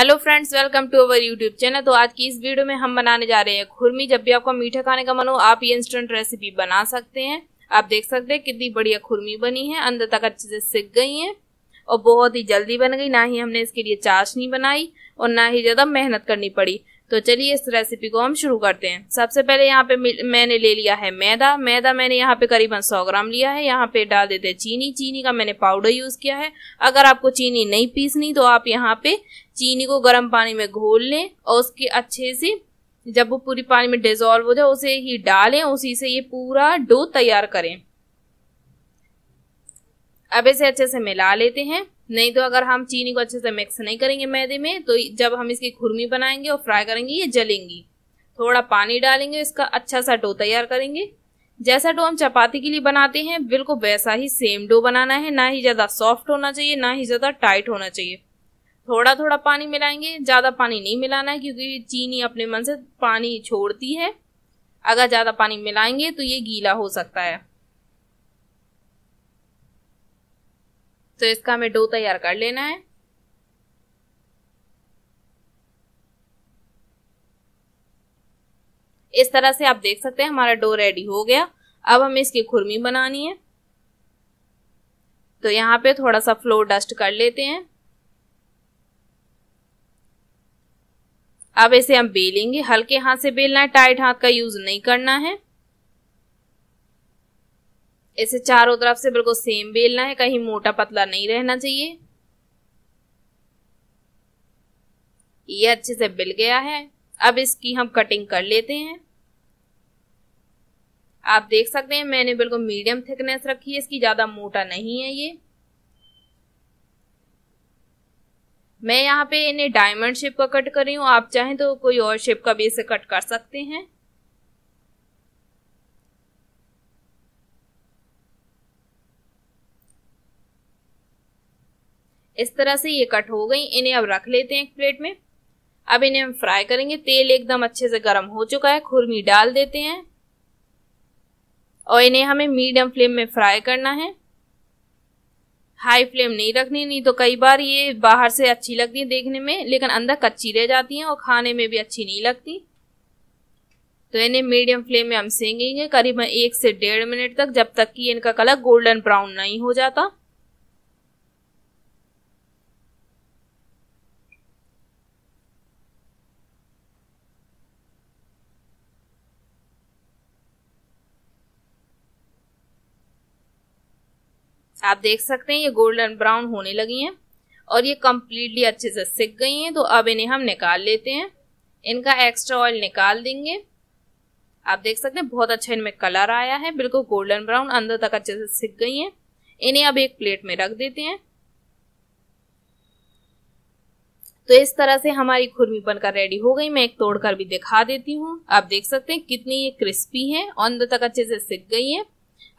hello friends welcome to our YouTube channel तो आज की इस वीडियो में हम बनाने जा रहे हैं खुरमी जब भी आपको मीठा खाने का मन हो आप ये इंस्टेंट रेसिपी बना सकते हैं आप देख सकते हैं कितनी बढ़िया खुरमी बनी है अंदर तक अच्छे से सिक गई है और बहुत ही जल्दी बन गई ना ही हमने इसके लिए चाशनी बनाई और ना ही ज़्यादा मेहनत करनी पड़ी तो चलिए इस रेसिपी को हम शुरू करते हैं सबसे पहले यहाँ पे मैंने ले लिया है मैदा मैदा मैंने यहाँ पे करीबन 100 ग्राम लिया है यहाँ पे डाल देते हैं चीनी चीनी का मैंने पाउडर यूज किया है अगर आपको चीनी नहीं पीसनी तो आप यहाँ पे चीनी को गर्म पानी में घोल लें और उसके अच्छे से जब वो पूरी पानी में डिजोल्व हो जाए उसे ही डालें उसी से ये पूरा डो तैयार करें अब इसे अच्छे से मिला लेते हैं नहीं तो अगर हम चीनी को अच्छे से मिक्स नहीं करेंगे मैदे में तो जब हम इसकी खुरमी बनाएंगे और फ्राई करेंगे ये जलेंगी थोड़ा पानी डालेंगे इसका अच्छा सा डो तैयार करेंगे जैसा डो हम चपाती के लिए बनाते हैं बिल्कुल वैसा ही सेम डो बनाना है ना ही ज़्यादा सॉफ्ट होना चाहिए ना ही ज़्यादा टाइट होना चाहिए थोड़ा थोड़ा पानी मिलाएंगे ज़्यादा पानी नहीं मिलाना है क्योंकि चीनी अपने मन से पानी छोड़ती है अगर ज़्यादा पानी मिलाएंगे तो ये गीला हो सकता है तो इसका हमें डो तैयार कर लेना है इस तरह से आप देख सकते हैं हमारा डो रेडी हो गया अब हमें इसकी खुरमी बनानी है तो यहाँ पे थोड़ा सा फ्लोर डस्ट कर लेते हैं अब इसे हम बेलेंगे हल्के हाथ से बेलना है टाइट हाथ का यूज नहीं करना है इसे चारों तरफ से बिल्कुल सेम बेलना है कहीं मोटा पतला नहीं रहना चाहिए ये अच्छे से बिल गया है अब इसकी हम कटिंग कर लेते हैं आप देख सकते हैं मैंने बिल्कुल मीडियम थिकनेस रखी है इसकी ज़्यादा मोटा नहीं है ये मैं यहाँ पे इन्हें डायमंड शेप का कट कर रही हूँ आप चाहें तो कोई और शेप का भी इसे कट कर सकते हैं इस तरह से ये कट हो गई इन्हें अब रख लेते हैं एक प्लेट में अब इन्हें हम फ्राई करेंगे तेल एकदम अच्छे से गर्म हो चुका है खुरमी डाल देते हैं और इन्हें हमें मीडियम फ्लेम में फ्राई करना है हाई फ्लेम नहीं रखनी नहीं तो कई बार ये बाहर से अच्छी लगती है देखने में लेकिन अंदर कच्ची रह जाती हैं और खाने में भी अच्छी नहीं लगती तो इन्हें मीडियम फ्लेम में हम सेंगेंगे करीबन एक से डेढ़ मिनट तक जब तक कि इनका कलर गोल्डन ब्राउन नहीं हो जाता आप देख सकते हैं ये गोल्डन ब्राउन होने लगी हैं और ये कम्प्लीटली अच्छे से सिक गई हैं तो अब इन्हें हम निकाल लेते हैं इनका एक्स्ट्रा ऑयल निकाल देंगे आप देख सकते हैं बहुत अच्छा इनमें कलर आया है बिल्कुल गोल्डन ब्राउन अंदर तक अच्छे से सिक गई हैं इन्हें अब एक प्लेट में रख देते हैं तो इस तरह से हमारी खुरमी बनकर रेडी हो गई मैं एक तोड़कर भी दिखा देती हूँ आप देख सकते हैं कितनी ये क्रिस्पी है अंदर तक अच्छे से सिक गई है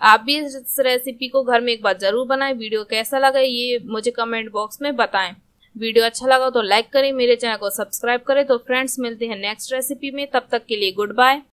आप भी इस रेसिपी को घर में एक बार जरूर बनाएं वीडियो कैसा लगा ये मुझे कमेंट बॉक्स में बताएं वीडियो अच्छा लगा तो लाइक करें मेरे चैनल को सब्सक्राइब करें तो फ्रेंड्स मिलते हैं नेक्स्ट रेसिपी में तब तक के लिए गुड बाय